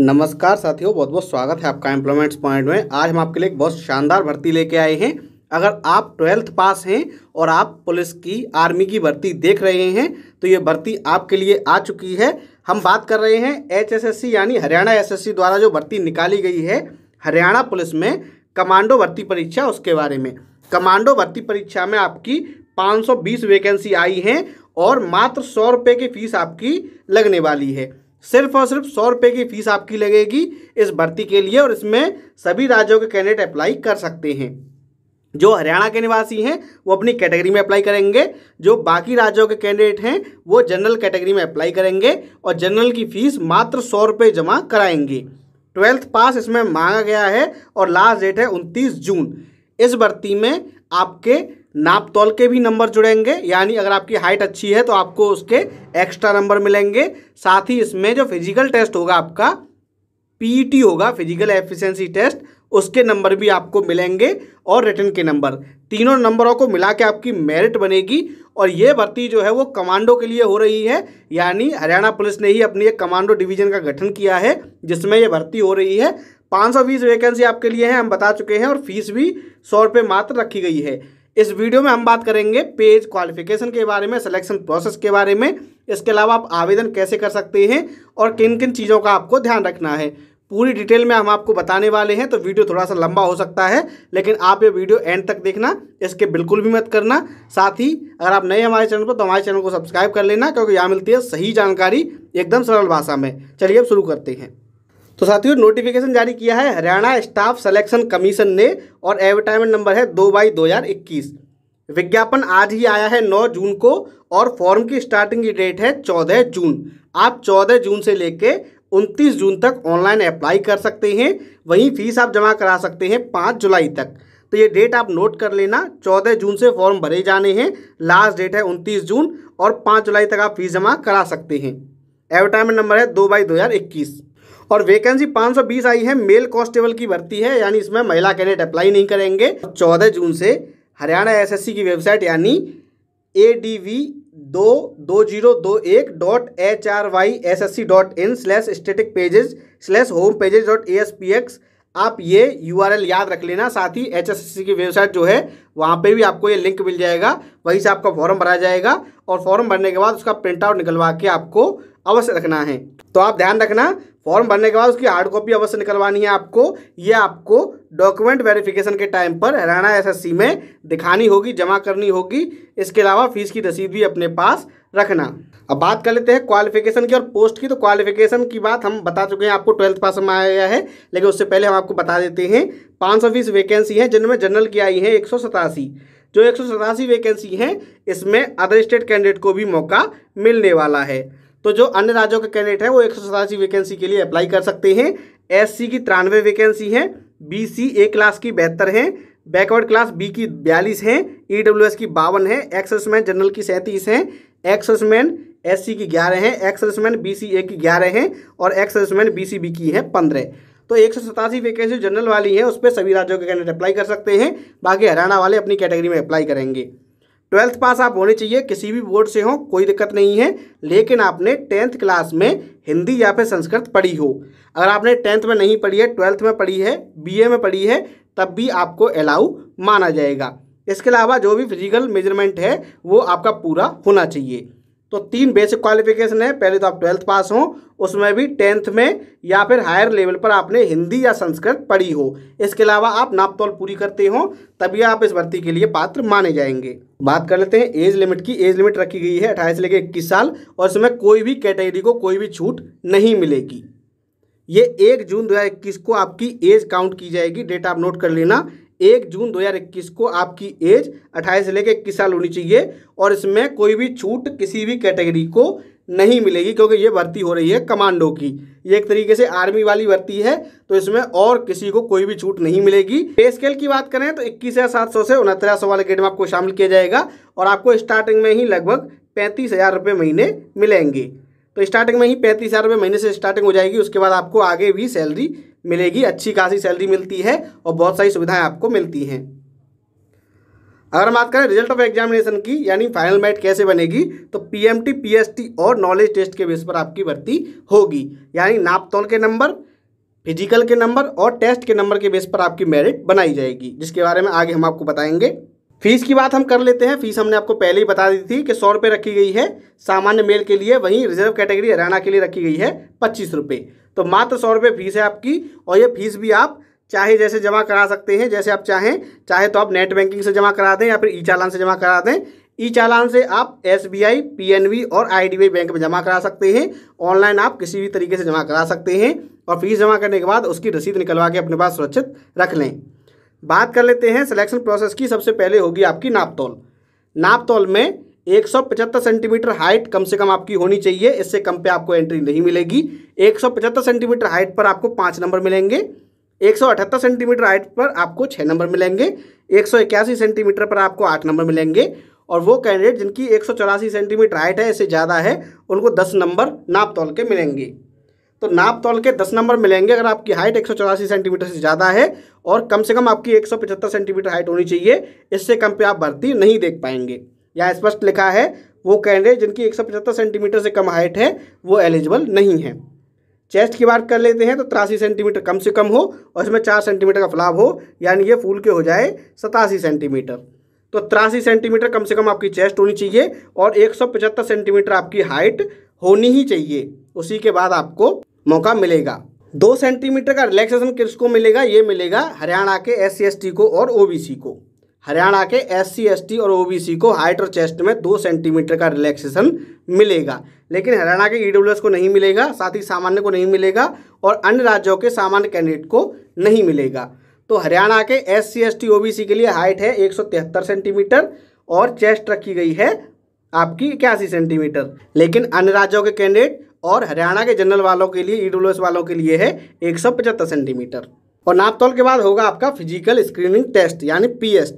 नमस्कार साथियों बहुत बहुत स्वागत है आपका एम्प्लॉयमेंट्स पॉइंट में आज हम आपके लिए एक बहुत शानदार भर्ती लेके आए हैं अगर आप ट्वेल्थ पास हैं और आप पुलिस की आर्मी की भर्ती देख रहे हैं तो ये भर्ती आपके लिए आ चुकी है हम बात कर रहे हैं एचएसएससी यानी हरियाणा एसएससी द्वारा जो भर्ती निकाली गई है हरियाणा पुलिस में कमांडो भर्ती परीक्षा उसके बारे में कमांडो भर्ती परीक्षा में आपकी पाँच वैकेंसी आई हैं और मात्र सौ रुपये की फ़ीस आपकी लगने वाली है सिर्फ और सिर्फ सौ रुपये की फीस आपकी लगेगी इस भर्ती के लिए और इसमें सभी राज्यों के कैंडिडेट अप्लाई कर सकते हैं जो हरियाणा के निवासी हैं वो अपनी कैटेगरी में अप्लाई करेंगे जो बाकी राज्यों के कैंडिडेट हैं वो जनरल कैटेगरी में अप्लाई करेंगे और जनरल की फीस मात्र सौ रुपये जमा कराएंगे ट्वेल्थ पास इसमें मांगा गया है और लास्ट डेट है उनतीस जून इस भर्ती में आपके नाप तौल के भी नंबर जुड़ेंगे यानी अगर आपकी हाइट अच्छी है तो आपको उसके एक्स्ट्रा नंबर मिलेंगे साथ ही इसमें जो फिजिकल टेस्ट होगा आपका पीटी e होगा फिजिकल एफिशिएंसी टेस्ट उसके नंबर भी आपको मिलेंगे और रिटर्न के नंबर तीनों नंबरों को मिला के आपकी मेरिट बनेगी और ये भर्ती जो है वो कमांडो के लिए हो रही है यानी हरियाणा पुलिस ने ही अपनी एक कमांडो डिवीजन का गठन किया है जिसमें ये भर्ती हो रही है पाँच सौ बीस वैकेंसी आपके लिए है हम बता चुके हैं और फीस भी सौ रुपये मात्र रखी गई है इस वीडियो में हम बात करेंगे पेज क्वालिफिकेशन के बारे में सिलेक्शन प्रोसेस के बारे में इसके अलावा आप आवेदन कैसे कर सकते हैं और किन किन चीज़ों का आपको ध्यान रखना है पूरी डिटेल में हम आपको बताने वाले हैं तो वीडियो थोड़ा सा लंबा हो सकता है लेकिन आप ये वीडियो एंड तक देखना इसके बिल्कुल भी मत करना साथ ही अगर आप नए हमारे चैनल पर तो हमारे चैनल को सब्सक्राइब कर लेना क्योंकि यहाँ मिलती है सही जानकारी एकदम सरल भाषा में चलिए अब शुरू करते हैं तो साथियों नोटिफिकेशन जारी किया है हरियाणा स्टाफ सिलेक्शन कमीशन ने और एडवर्टाइजमेंट नंबर है दो बाई दो हज़ार इक्कीस विज्ञापन आज ही आया है नौ जून को और फॉर्म की स्टार्टिंग की डेट है चौदह जून आप चौदह जून से लेके उनतीस जून तक ऑनलाइन अप्लाई कर सकते हैं वहीं फीस आप जमा करा सकते हैं पाँच जुलाई तक तो ये डेट आप नोट कर लेना चौदह जून से फॉर्म भरे जाने हैं लास्ट डेट है उनतीस जून और पाँच जुलाई तक आप फीस जमा करा सकते हैं एडवर्टाइजमेंट नंबर है दो बाई दो हज़ार इक्कीस और वैकेंसी 520 आई है मेल कांस्टेबल की भर्ती है यानी इसमें महिला कैंडिडेट अप्लाई नहीं करेंगे 14 जून से हरियाणा एसएससी की वेबसाइट यानी ए डी वी दो दो जीरो दो एक dot H R Y S S C dot in slash static pages slash home pages dot A S P X आप ये यू आर एल याद रख लेना साथ ही एच एस एस सी की वेबसाइट जो है वहाँ पे भी आपको ये लिंक मिल जाएगा वहीं से आपका फॉर्म भरा जाएगा और फॉर्म भरने के बाद उसका प्रिंट आउट निकलवा के आपको अवश्य रखना है तो आप ध्यान रखना फॉर्म भरने के बाद उसकी हार्ड कॉपी अवश्य निकलवानी है आपको ये आपको डॉक्यूमेंट वेरिफिकेशन के टाइम पर हरियाणा एसएससी में दिखानी होगी जमा करनी होगी इसके अलावा फीस की रसीद भी अपने पास रखना अब बात कर लेते हैं क्वालिफिकेशन की और पोस्ट की तो क्वालिफिकेशन की बात हम बता चुके हैं आपको ट्वेल्थ पास में आया गया है लेकिन उससे पहले हम आपको बता देते हैं पाँच सौ फीस वैकेंसी हैं जिनमें जनरल की आई है एक सौ सतासी जो एक सौ सतासी वैकेंसी हैं इसमें अदर स्टेट कैंडिडेट को भी मौका मिलने वाला है तो जो अन्य राज्यों के कैंडिडेट हैं वो एक वैकेंसी के लिए अप्लाई कर सकते हैं एससी की तिरानवे वैकेंसी हैं बीसी ए क्लास की बेहतर हैं बैकवर्ड क्लास बी की बयालीस हैं ई e की बावन है एक्सेसमैन जनरल की सैंतीस हैं एक्सेसमैन एस की ग्यारह हैं एक्सेसमैन बी ए की ग्यारह हैं और एक्सेसमैन बी सी की है पंद्रह तो एक सौ सतासी वैकेंसी जनरल वाली है उस पर सभी राज्यों के कैंडिडेट अप्लाई कर सकते हैं बाकी हरियाणा वाले अपनी कैटेगरी में अप्लाई करेंगे ट्वेल्थ पास आप होने चाहिए किसी भी बोर्ड से हो कोई दिक्कत नहीं है लेकिन आपने टेंथ क्लास में हिंदी या फिर संस्कृत पढ़ी हो अगर आपने टेंथ में नहीं पढ़ी है ट्वेल्थ में पढ़ी है बीए में पढ़ी है तब भी आपको अलाउ माना जाएगा इसके अलावा जो भी फिजिकल मेजरमेंट है वो आपका पूरा होना चाहिए तो तीन बेसिक क्वालिफिकेशन है पहले तो आप ट्वेल्थ पास हो उसमें भी टेंथ में या फिर हायर लेवल पर आपने हिंदी या संस्कृत पढ़ी हो इसके अलावा आप नापतौल पूरी करते हो तभी आप इस भर्ती के लिए पात्र माने जाएंगे बात कर लेते हैं एज लिमिट की एज लिमिट रखी गई है अठाईस से लेकर इक्कीस साल और इसमें कोई भी कैटेगरी को कोई भी छूट नहीं मिलेगी ये एक जून दो को आपकी एज काउंट की जाएगी डेट आप नोट कर लेना एक जून 2021 को आपकी एज 28 से लेकर इक्कीस साल होनी चाहिए और इसमें कोई भी छूट किसी भी कैटेगरी को नहीं मिलेगी क्योंकि ये भर्ती हो रही है कमांडो की ये एक तरीके से आर्मी वाली भर्ती है तो इसमें और किसी को कोई भी छूट नहीं मिलेगी पे स्केल की बात करें तो इक्कीस हज़ार सात सौ से उनहत्तर सौ वाले ग्रेड में आपको शामिल किया जाएगा और आपको स्टार्टिंग में ही लगभग पैंतीस हज़ार रुपये महीने मिलेंगे तो स्टार्टिंग में ही पैंतीस हज़ार रुपये महीने से स्टार्टिंग हो जाएगी उसके बाद आपको आगे भी सैलरी मिलेगी अच्छी खासी सैलरी मिलती है और बहुत सारी सुविधाएं आपको मिलती हैं अगर हम बात करें रिजल्ट ऑफ एग्जामिनेशन की यानी फाइनल मैट कैसे बनेगी तो पीएमटी पीएसटी और नॉलेज टेस्ट के बेस पर आपकी भर्ती होगी यानी नापतौल के नंबर फिजिकल के नंबर और टेस्ट के नंबर के बेस पर आपकी मेरिट बनाई जाएगी जिसके बारे में आगे हम आपको बताएंगे फीस की बात हम कर लेते हैं फीस हमने आपको पहले ही बता दी थी कि सौ रुपये रखी गई है सामान्य मेल के लिए वहीं रिजर्व कैटेगरी हरियाणा के लिए रखी गई है पच्चीस रुपये तो मात्र सौ रुपये फीस है आपकी और ये फीस भी आप चाहे जैसे जमा करा सकते हैं जैसे आप चाहें चाहे तो आप नेट बैंकिंग से जमा करा दें या फिर ई चालान से जमा करा दें ई चालान से आप S B I P N और आई डी बैंक में जमा करा सकते हैं ऑनलाइन आप किसी भी तरीके से जमा करा सकते हैं और फीस जमा करने के बाद उसकी रसीद निकलवा के अपने पास सुरक्षित रख लें बात कर लेते हैं सिलेक्शन प्रोसेस की सबसे पहले होगी आपकी नापतौल नापतौल में एक सेंटीमीटर हाइट कम से कम आपकी होनी चाहिए इससे कम पे आपको एंट्री नहीं मिलेगी एक सेंटीमीटर हाइट पर आपको पाँच नंबर मिलेंगे एक सेंटीमीटर हाइट पर आपको छः नंबर मिलेंगे एक सेंटीमीटर पर आपको आठ नंबर मिलेंगे और वो कैंडिडेट जिनकी एक सेंटीमीटर हाइट है इससे ज़्यादा है उनको दस नंबर नापतौल के मिलेंगे तो नाप हम्म। तौल के दस नंबर मिलेंगे अगर आपकी हाइट एक सेंटीमीटर से ज़्यादा है और कम से कम आपकी एक सेंटीमीटर हाइट होनी चाहिए इससे कम पे आप भर्ती नहीं देख पाएंगे या स्पष्ट लिखा है वो कैंडिडेट जिनकी एक सेंटीमीटर से कम हाइट है वो एलिजिबल नहीं है चेस्ट की बात कर लेते हैं तो तिरासी सेंटीमीटर कम से कम हो और इसमें चार सेंटीमीटर का फ्लाव हो यानी ये फूल के हो जाए सतासी सेंटीमीटर तो तिरासी सेंटीमीटर कम से कम आपकी चेस्ट होनी चाहिए और एक सेंटीमीटर आपकी हाइट होनी ही चाहिए उसी के बाद आपको मौका मिलेगा दो सेंटीमीटर का रिलैक्सेशन किसको मिलेगा ये मिलेगा हरियाणा के एस सी को और ओ को हरियाणा के एस सी और ओ को हाइट और चेस्ट में दो सेंटीमीटर का रिलैक्सेशन मिलेगा लेकिन हरियाणा के ई e को नहीं मिलेगा साथ ही सामान्य को नहीं मिलेगा और अन्य राज्यों के सामान्य कैंडिडेट को नहीं मिलेगा तो हरियाणा के एस सी एस सी के लिए हाइट है एक सेंटीमीटर और चेस्ट रखी गई है आपकी इक्यासी सेंटीमीटर लेकिन अन्य राज्यों के कैंडिडेट और हरियाणा के जनरल वालों के लिए ई e वालों के लिए है एक सेंटीमीटर और नापतौल के बाद होगा आपका फिजिकल स्क्रीनिंग टेस्ट यानी एस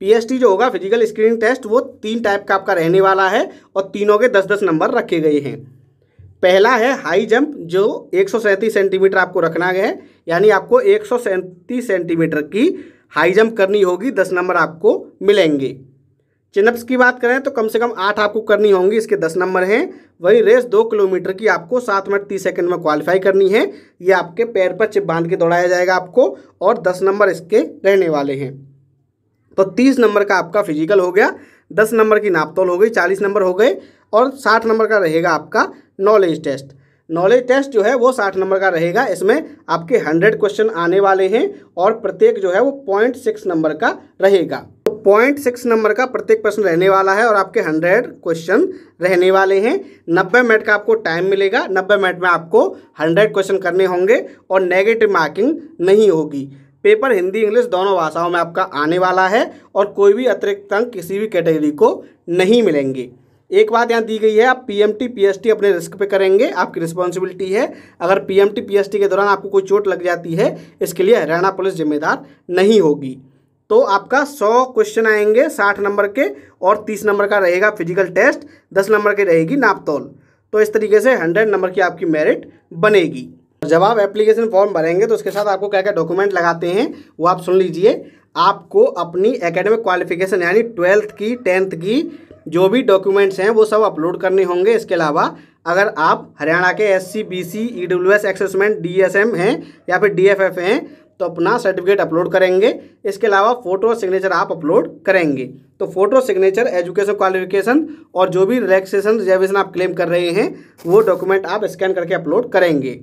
पीएसटी जो होगा फिजिकल स्क्रीनिंग टेस्ट वो तीन टाइप का आपका रहने वाला है और तीनों के दस दस नंबर रखे गए हैं पहला है हाई जंप जो एक सेंटीमीटर आपको रखना है यानी आपको एक सेंटीमीटर की हाई जंप करनी होगी दस नंबर आपको मिलेंगे चिनअप्स की बात करें तो कम से कम आठ आपको करनी होंगी इसके दस नंबर हैं वही रेस दो किलोमीटर की आपको सात मिनट तीस सेकंड में क्वालिफाई करनी है ये आपके पैर पर चिप बांध के दौड़ाया जाएगा आपको और दस नंबर इसके रहने वाले हैं तो तीस नंबर का आपका फिजिकल हो गया दस नंबर की नापतोल हो गई चालीस नंबर हो गए और साठ नंबर का रहेगा आपका नॉलेज टेस्ट नॉलेज टेस्ट जो है वो साठ नंबर का रहेगा इसमें आपके हंड्रेड क्वेश्चन आने वाले हैं और प्रत्येक जो है वो पॉइंट सिक्स नंबर का रहेगा पॉइंट सिक्स नंबर का प्रत्येक प्रश्न रहने वाला है और आपके हंड्रेड क्वेश्चन रहने वाले हैं नब्बे मिनट का आपको टाइम मिलेगा नब्बे मिनट में आपको हंड्रेड क्वेश्चन करने होंगे और नेगेटिव मार्किंग नहीं होगी पेपर हिंदी इंग्लिश दोनों भाषाओं में आपका आने वाला है और कोई भी अतिरिक्त अंक किसी भी कैटेगरी को नहीं मिलेंगे एक बात यहाँ दी गई है आप पी पीएसटी अपने रिस्क पे करेंगे आपकी रिस्पॉन्सिबिलिटी है अगर पीएमटी पीएसटी के दौरान आपको कोई चोट लग जाती है इसके लिए हरियाणा पुलिस जिम्मेदार नहीं होगी तो आपका सौ क्वेश्चन आएंगे साठ नंबर के और तीस नंबर का रहेगा फिजिकल टेस्ट दस नंबर की रहेगी नापतोल तो इस तरीके से हंड्रेड नंबर की आपकी मेरिट बनेगी जब आप एप्लीकेशन फॉर्म भरेंगे तो उसके साथ आपको क्या क्या डॉक्यूमेंट लगाते हैं वो आप सुन लीजिए आपको अपनी एकेडमिक क्वालिफिकेशन यानी ट्वेल्थ की टेंथ की जो भी डॉक्यूमेंट्स हैं वो सब अपलोड करने होंगे इसके अलावा अगर आप हरियाणा के S C B C E W S एक्सेसमेंट डी एस एम हैं या फिर डी एफ एफ हैं तो अपना सर्टिफिकेट अपलोड करेंगे इसके अलावा फ़ोटो और सिग्नेचर आप अपलोड करेंगे तो फोटो सिग्नेचर एजुकेशन क्वालिफिकेशन और जो भी रिलैक्सेशन रिजर्वेशन आप क्लेम कर रहे हैं वो डॉक्यूमेंट आप स्कैन करके अपलोड करेंगे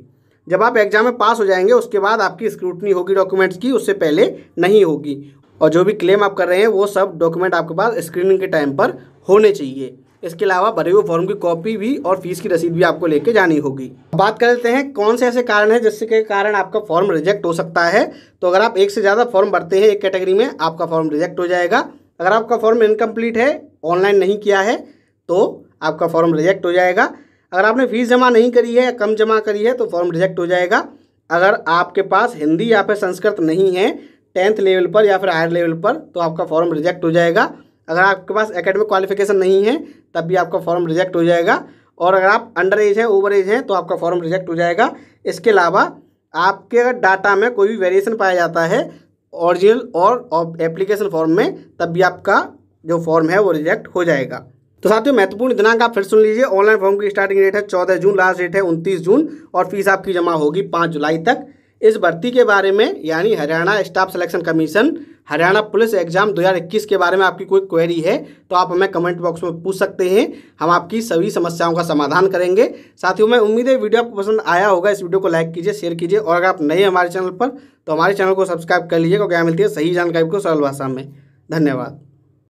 जब आप एग्जाम में पास हो जाएंगे उसके बाद आपकी स्क्रूटनी होगी डॉक्यूमेंट्स की उससे पहले नहीं होगी और जो भी क्लेम आप कर रहे हैं वो सब डॉक्यूमेंट आपके पास स्क्रीनिंग के टाइम पर होने चाहिए इसके अलावा भरे हुए फॉर्म की कॉपी भी और फीस की रसीद भी आपको लेके जानी होगी बात कर लेते हैं कौन से ऐसे कारण है जिसके कारण आपका फॉर्म रिजेक्ट हो सकता है तो अगर आप एक से ज़्यादा फॉर्म भरते हैं एक कैटेगरी में आपका फॉर्म रिजेक्ट हो जाएगा अगर आपका फॉर्म इनकम्प्लीट है ऑनलाइन नहीं किया है तो आपका फॉर्म रिजेक्ट हो जाएगा अगर आपने फीस जमा नहीं करी है या कम जमा करी है तो फॉर्म रिजेक्ट हो जाएगा अगर आपके पास हिंदी या फिर संस्कृत नहीं है टेंथ लेवल पर या फिर हायर लेवल पर तो आपका फॉर्म रिजेक्ट हो जाएगा अगर आपके पास एकेडमिक क्वालिफिकेशन नहीं है तब भी आपका फॉर्म रिजेक्ट हो जाएगा और अगर आप अंडर एज हैं ओवर एज हैं तो आपका फॉर्म रिजेक्ट हो जाएगा इसके अलावा आपके अगर डाटा में कोई भी वेरिएशन पाया जाता है ओरिजिनल और एप्लीकेशन फॉर्म में तब भी आपका जो फॉर्म है वो रिजेक्ट हो जाएगा तो साथियों महत्वपूर्ण दिनांक आप फिर सुन लीजिए ऑनलाइन फॉर्म की स्टार्टिंग डेट है चौदह जून लास्ट डेट है उनतीस जून और फीस आपकी जमा होगी पाँच जुलाई तक इस भर्ती के बारे में यानी Haryana staff selection commission Haryana police exam 2021 के बारे में आपकी कोई क्वेरी है तो आप हमें कमेंट बॉक्स में पूछ सकते हैं हम आपकी सभी समस्याओं का समाधान करेंगे साथियों मैं उम्मीद है वीडियो आपको पसंद आया होगा इस वीडियो को लाइक कीजिए शेयर कीजिए और अगर आप नए हमारे चैनल पर तो हमारे चैनल को सब्सक्राइब कर लीजिए क्योंकि मिलती है सही जानकारी को सरल भाषा में धन्यवाद